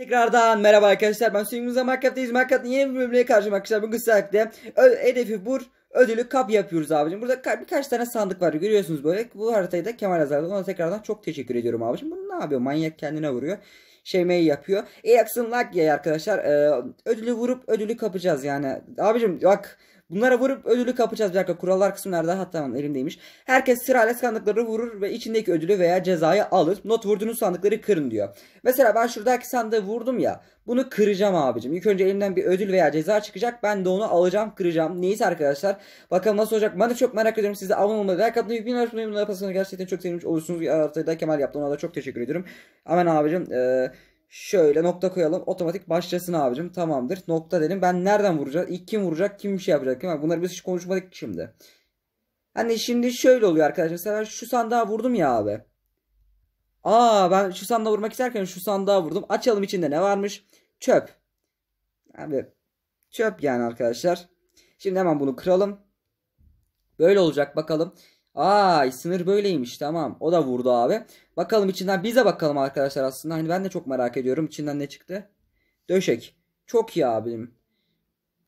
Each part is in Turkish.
Tekrardan merhaba arkadaşlar ben Suyumuzda Minecraft'teyiz Minecraft'ın yeni bir bölümüne karşıma arkadaşlar bugün sizlerle hedefi bur ödülü kap yapıyoruz abicim burada birkaç tane sandık var görüyorsunuz böyle bu haritayı da Kemal yazardı ona tekrardan çok teşekkür ediyorum abicim bunu ne yapıyor manyak kendine vuruyor şeymeyi yapıyor e yaksın like ya arkadaşlar ee, ödülü vurup ödülü kapacağız yani abicim bak Bunlara vurup ödülü kapacağız. Bir dakika kurallar kısımlarda Hatta elimdeymiş. Herkes sırayla sandıkları vurur ve içindeki ödülü veya cezayı alır. Not vurduğunuz sandıkları kırın diyor. Mesela ben şuradaki sandığı vurdum ya. Bunu kıracağım abicim. İlk önce elimden bir ödül veya ceza çıkacak. Ben de onu alacağım kıracağım. Neyse arkadaşlar. Bakalım nasıl olacak. Ben de çok merak ediyorum. Siz de abone olmayı, like atmayı, bin arasını, bin arasını gerçekten çok sevinmiş olursunuz. Artıda Kemal yaptı. Ona da çok teşekkür ediyorum. Aman abicim. Ee, Şöyle nokta koyalım. Otomatik başlasın abicim. Tamamdır. Nokta dedim. Ben nereden vuracağız? İlk kim vuracak? Kim bir şey yapacak? Bunları biz hiç konuşmadık şimdi. Hani şimdi şöyle oluyor arkadaşlar. Mesela şu sandığa vurdum ya abi. Aa ben şu sandığa vurmak isterken şu sandığa vurdum. Açalım içinde ne varmış? Çöp. Abi çöp yani arkadaşlar. Şimdi hemen bunu kıralım. Böyle olacak bakalım. Ay sınır böyleymiş tamam. O da vurdu abi. Bakalım içinden bize bakalım arkadaşlar aslında. Hani ben de çok merak ediyorum içinden ne çıktı. Döşek. Çok iyi abim.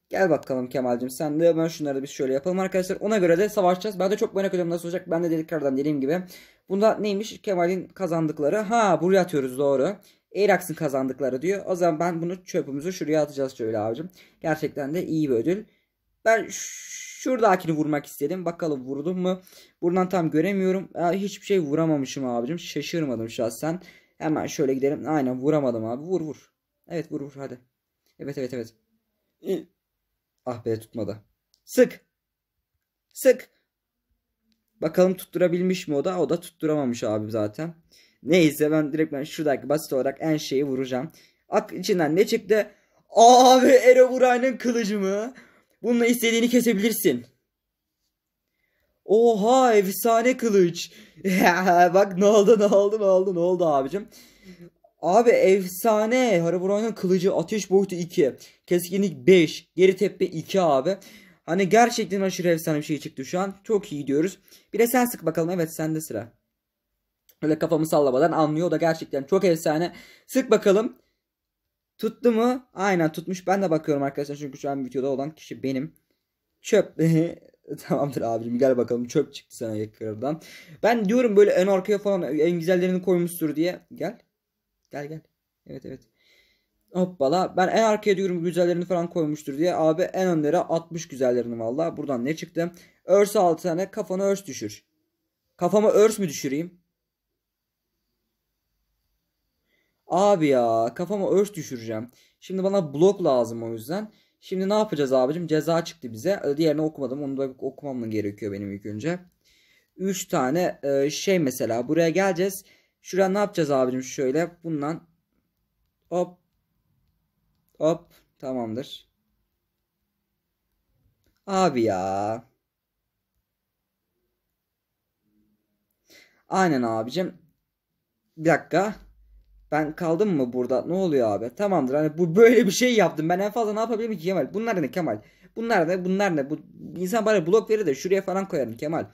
Gel bakalım Kemal'cim sen de ben şunları biz şöyle yapalım arkadaşlar. Ona göre de savaşacağız. Ben de çok merak ediyorum nasıl olacak. Ben de dediklerden dediğim gibi. Bunda neymiş Kemal'in kazandıkları. Ha buraya atıyoruz doğru. Eirax'ın kazandıkları diyor. O zaman ben bunu çöpümüzü şuraya atacağız şöyle abicim. Gerçekten de iyi bir ödül. Ben Şuradakini vurmak istedim. Bakalım vurdum mu? Buradan tam göremiyorum. Ya, hiçbir şey vuramamışım abicim. Şaşırmadım şahsen. Hemen şöyle gidelim. Aynen vuramadım abi. Vur vur. Evet vur vur hadi. Evet evet evet. Ah be tutmadı. Sık. Sık. Bakalım tutturabilmiş mi o da? O da tutturamamış abi zaten. Neyse ben direkt ben şuradaki basit olarak en şeyi vuracağım. Ak içinden ne çıktı? Abi Ereburay'ın kılıcı mı? Bununla istediğini kesebilirsin. Oha efsane kılıç. Bak ne oldu ne oldu ne oldu ne oldu abicim. Abi efsane. Herobrine'ın kılıcı ateş boyutu 2. Keskinlik 5. Geri tepe 2 abi. Hani gerçekten aşırı efsane bir şey çıktı şu an. Çok iyi diyoruz. Bir de sen sık bakalım. Evet sende sıra. Öyle kafamı sallamadan anlıyor. O da gerçekten çok efsane. Sık bakalım. Tuttu mu? Aynen tutmuş. Ben de bakıyorum arkadaşlar çünkü şu an videoda olan kişi benim. Çöp. Tamamdır abicim gel bakalım çöp çıktı sana yakırdan. Ben diyorum böyle en arkaya falan en güzellerini koymuştur diye. Gel. Gel gel. Evet evet. Hoppala ben en arkaya diyorum güzellerini falan koymuştur diye. Abi en önlere atmış güzellerini valla. Buradan ne çıktı? Örs altı tane kafana örs düşür. Kafama örs mü düşüreyim? Abi ya kafama örş düşüreceğim. Şimdi bana blok lazım o yüzden. Şimdi ne yapacağız abicim? Ceza çıktı bize. Ee, diğerini okumadım. Onu da okumam gerekiyor benim ilk önce. 3 tane e, şey mesela. Buraya geleceğiz. Şuraya ne yapacağız abicim? Şöyle bundan hop hop tamamdır. Abi ya. Aynen abicim. Bir dakika ben kaldım mı burada ne oluyor abi tamamdır hani bu böyle bir şey yaptım ben en fazla ne yapabilirim ki Kemal bunlar ne Kemal bunlar ne bunlar ne bu insan bana blok verir de şuraya falan koyarım Kemal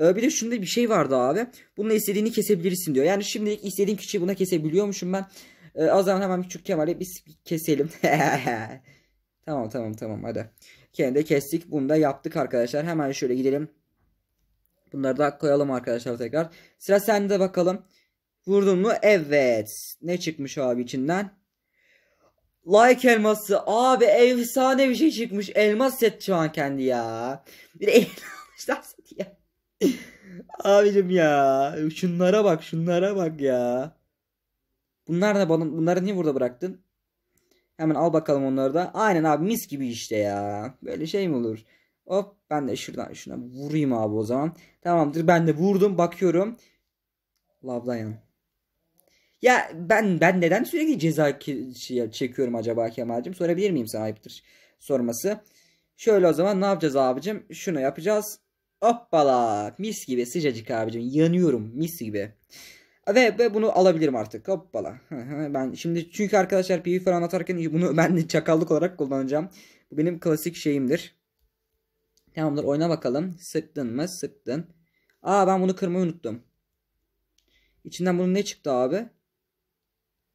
ee, bir de şunda bir şey vardı abi bununla istediğini kesebilirsin diyor yani şimdilik istediğim kişiyi buna kesebiliyormuşum ben ee, o zaman hemen küçük Kemal'i biz keselim tamam tamam tamam hadi kendi kestik bunu da yaptık arkadaşlar hemen şöyle gidelim bunları da koyalım arkadaşlar tekrar sıra sende bakalım Vurdun mu? Evet. Ne çıkmış abi içinden? Like elması. Abi efsane bir şey çıkmış. Elmas set şu an kendi ya. Bir de elmaslar seti ya. Abicim ya. Şunlara bak şunlara bak ya. Bunlar da bana bunları niye burada bıraktın? Hemen al bakalım onları da. Aynen abi mis gibi işte ya. Böyle şey mi olur? Hop ben de şuradan şuna vurayım abi o zaman. Tamamdır ben de vurdum bakıyorum. Lavlayan. Ya ben ben neden sürekli ceza şey çekiyorum acaba Kemal'cim? Sorabilir miyim sana ayıptır sorması. Şöyle o zaman ne yapacağız abicim? Şunu yapacağız. Hoppala mis gibi sıcacık abicim yanıyorum mis gibi. Ve, ve bunu alabilirim artık hoppala. ben şimdi çünkü arkadaşlar PV falan atarken bunu ben de çakallık olarak kullanacağım. Bu benim klasik şeyimdir. Tamamdır oyna bakalım. Sıktın mı? Sıktın. Aa ben bunu kırmayı unuttum. İçinden bunun ne çıktı abi?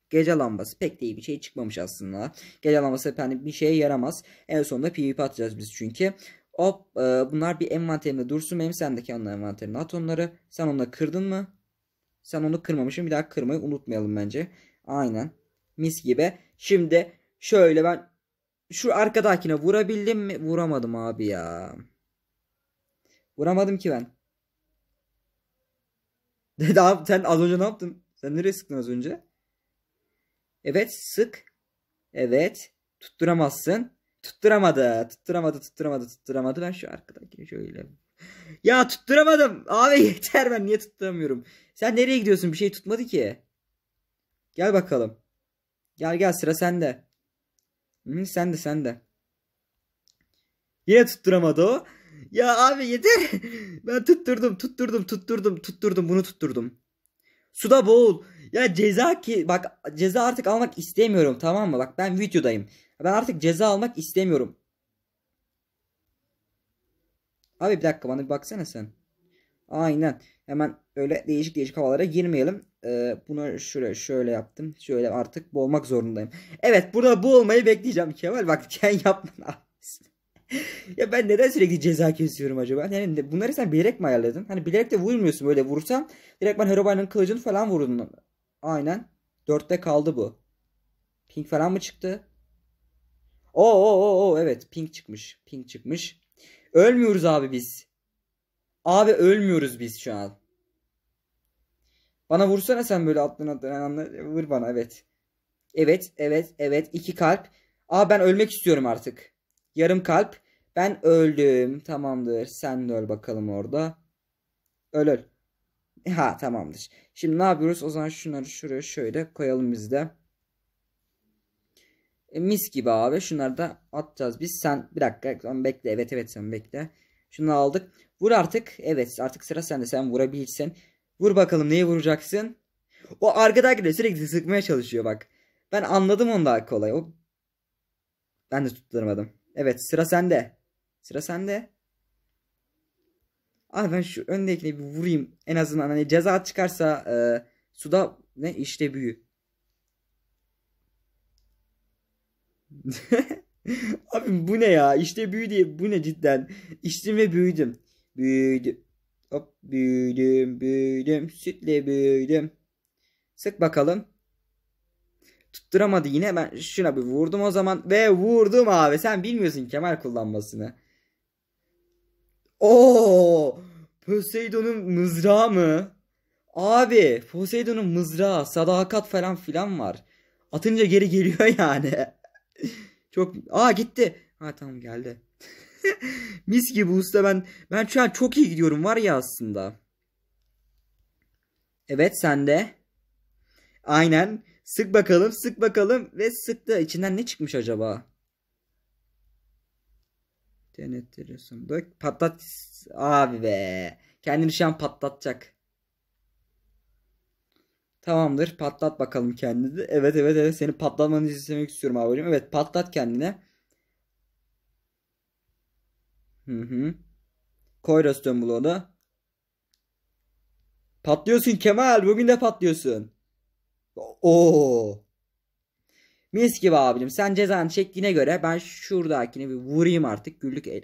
Gece lambası pek de iyi bir şey çıkmamış aslında. Gece lambası hani bir şeye yaramaz. En sonunda PvP atacağız biz çünkü. Hop e, bunlar bir envanterimde dursun benim sendeki onların envanterine at onları. Sen onu kırdın mı? Sen onu kırmamışsın bir daha kırmayı unutmayalım bence. Aynen mis gibi. Şimdi şöyle ben şu arkadakine vurabildim mi? Vuramadım abi ya. Vuramadım ki ben. Daha sen az önce ne yaptın? Sen nereye sıktın az önce? Evet sık. Evet. Tutturamazsın. Tutturamadı. Tutturamadı. Tutturamadı. Tutturamadı. Ben şu arkadaki şöyle. ya tutturamadım. Abi yeter ben niye tutturamıyorum. Sen nereye gidiyorsun? Bir şey tutmadı ki. Gel bakalım. Gel gel sıra sende. Hı, sen de sen de. Yine tutturamadı o. Ya abi yeter. ben tutturdum tutturdum tutturdum tutturdum bunu tutturdum. Suda boğul. Ya ceza ki bak ceza artık almak istemiyorum tamam mı? Bak ben videodayım. Ben artık ceza almak istemiyorum. Abi bir dakika bana bir baksana sen. Aynen. Hemen öyle değişik değişik havalara girmeyelim. Ee, bunu şöyle şöyle yaptım. Şöyle artık boğmak zorundayım. Evet burada bu olmayı bekleyeceğim Kemal. Bak sen yapma. ya ben neden sürekli ceza kesiyorum acaba? Yani bunları sen bilerek mi ayarladın? Hani bilerek de vurmuyorsun böyle vursan Direkt ben Herobrine'ın kılıcını falan vurdun. Aynen. dörtte kaldı bu. Pink falan mı çıktı? Oo, oo, oo evet pink çıkmış. Pink çıkmış. Ölmüyoruz abi biz. Abi ölmüyoruz biz şu an. Bana vursana sen böyle aklına vur bana evet. Evet evet evet iki kalp. Aa ben ölmek istiyorum artık. Yarım kalp. Ben öldüm. Tamamdır. Sen de öl bakalım orada. Öl öl. Ha tamamdır. Şimdi ne yapıyoruz? O zaman şunları şuraya şöyle koyalım biz de. E, mis gibi abi. Şunları da atacağız biz. Sen bir dakika sen bekle. Evet evet sen bekle. Şunu aldık. Vur artık. Evet artık sıra sende. Sen vurabilirsin. Vur bakalım neyi vuracaksın? O arkadaki de sürekli sıkmaya çalışıyor bak. Ben anladım onu daha kolay. O... Ben de tutturamadım. Evet sıra sende. Sıra sende. Ah ben şu öndekine bir vurayım. En azından hani ceza çıkarsa e, suda ne işte büyü. Abi bu ne ya? İşte büyü diye bu ne cidden? İçtim ve büyüdüm. Büyüdüm. Hop büyüdüm büyüdüm. Sütle büyüdüm. Sık bakalım. Tutturamadı yine. Ben şuna bir vurdum o zaman. Ve vurdum abi. Sen bilmiyorsun kemer kullanmasını. Oo Poseidon'un mızrağı mı? Abi Poseidon'un mızrağı sadakat falan filan var. Atınca geri geliyor yani. çok aa gitti. Ha tamam geldi. Mis gibi usta ben ben şu an çok iyi gidiyorum var ya aslında. Evet sen de. Aynen. Sık bakalım, sık bakalım ve sıktı. İçinden ne çıkmış acaba? TNT resumda. Patlat abi be. Kendini şu an patlatacak. Tamamdır. Patlat bakalım kendini. Evet evet evet. Seni patlatmanı istemek istiyorum abicim. Evet patlat kendine. Hı hı. Koy rastön bloğuna. Patlıyorsun Kemal. Bugün de patlıyorsun. Oo. Mis gibi abicim. Sen cezanı çektiğine göre ben şuradakini bir vurayım artık. Güllük el.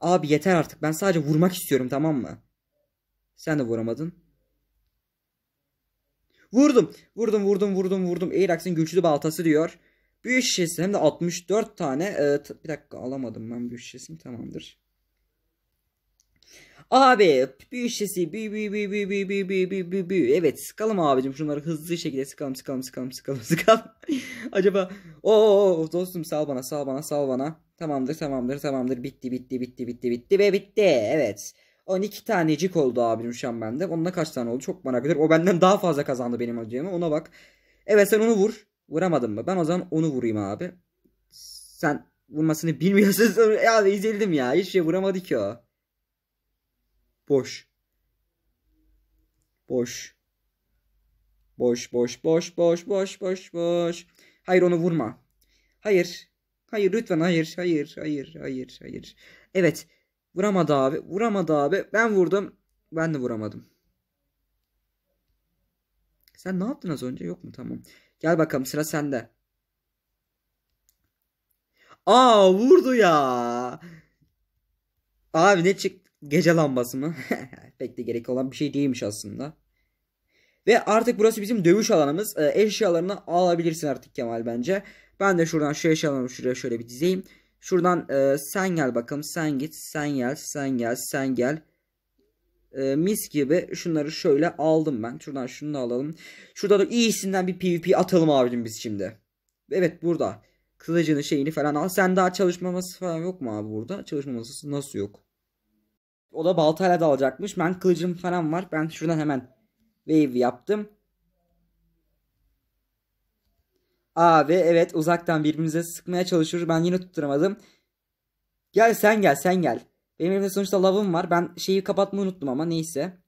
Abi yeter artık. Ben sadece vurmak istiyorum tamam mı? Sen de vuramadın. Vurdum. Vurdum vurdum vurdum vurdum. Eirax'ın güçlü baltası diyor. büyük şişesi hem de 64 tane. Ee, bir dakika alamadım ben büyük şişesini. Tamamdır. Abi büyü şişesi büyü büyü büyü büyü büyü büyü büyü büyü büyü büyü. Evet sıkalım abicim şunları hızlı şekilde sıkalım sıkalım sıkalım sıkalım sıkalım. Acaba o dostum sal bana sal bana sal bana. Tamamdır tamamdır tamamdır bitti bitti bitti bitti bitti ve bitti evet. 12 tanecik oldu abicim şu an bende. Onunla kaç tane oldu çok merak ediyorum. O benden daha fazla kazandı benim ödeyemi ona bak. Evet sen onu vur. Vuramadın mı? Ben o zaman onu vurayım abi. Sen vurmasını bilmiyorsun. Abi izledim ya. hiç şey vuramadı ki o. Boş. Boş. Boş, boş, boş, boş, boş, boş, boş. Hayır onu vurma. Hayır. Hayır lütfen hayır, hayır, hayır, hayır, hayır. Evet. Vuramadı abi. Vuramadı abi. Ben vurdum. Ben de vuramadım. Sen ne yaptın az önce? Yok mu? Tamam. Gel bakalım sıra sende. Aa vurdu ya. Abi ne çıktı? Gece lambası mı? Pek de gerekli olan bir şey değilmiş aslında. Ve artık burası bizim dövüş alanımız. E, eşyalarını alabilirsin artık Kemal bence. Ben de şuradan şu eşyalarımı şuraya şöyle bir dizeyim. Şuradan e, sen gel bakalım. Sen git. Sen gel. Sen gel. Sen gel. E, mis gibi şunları şöyle aldım ben. Şuradan şunu da alalım. Şurada da iyisinden bir PvP atalım abicim biz şimdi. Evet burada. Kılıcını şeyini falan al. Sen daha çalışmaması falan yok mu abi burada? Çalışmaması nasıl yok? O da baltayla dalacakmış. Ben kılıcım falan var. Ben şuradan hemen wave yaptım. Abi evet uzaktan birbirimize sıkmaya çalışıyoruz. Ben yine tutturamadım. Gel sen gel sen gel. Benim elimde sonuçta lavım var. Ben şeyi kapatmayı unuttum ama neyse.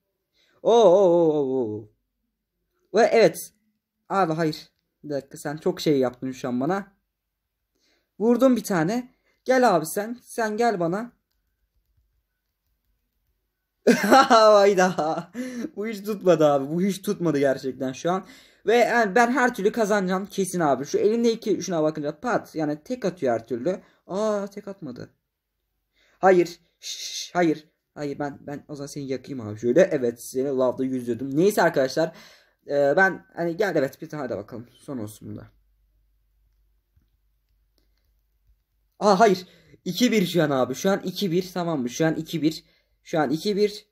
Oo oo. Ve evet. Abi hayır. Bir dakika sen çok şey yaptın şu an bana. Vurdum bir tane. Gel abi sen. Sen gel bana. Vay da, Bu hiç tutmadı abi. Bu hiç tutmadı gerçekten şu an. Ve yani ben her türlü kazanacağım kesin abi. Şu elindeki şuna bakınca pat. Yani tek atıyor her türlü. Aa tek atmadı. Hayır. Şş, hayır. Hayır ben ben o zaman seni yakayım abi şöyle. Evet seni lavda yüzüyordum. Neyse arkadaşlar. E, ben hani gel evet bir tane de bakalım. Son olsun bunda. Aa hayır. 2-1 şu an abi. Şu an 2-1 tamam mı? Şu an 2-1. Şu an 2-1.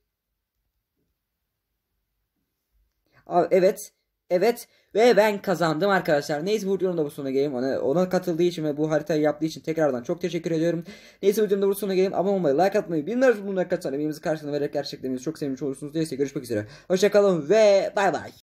Evet. Evet. Ve ben kazandım arkadaşlar. Neyse bu videonun da bu sonuna geleyim. Ona, ona katıldığı için ve bu haritayı yaptığı için tekrardan çok teşekkür ediyorum. Neyse videonun da bu sonuna geleyim. Abone olmayı, like atmayı, binlerce bunlara katılan emeğimizi karşılığında vererek gerçeklerimizi çok sevmiş olursunuz. Neyse görüşmek üzere. Hoşçakalın ve bay bay.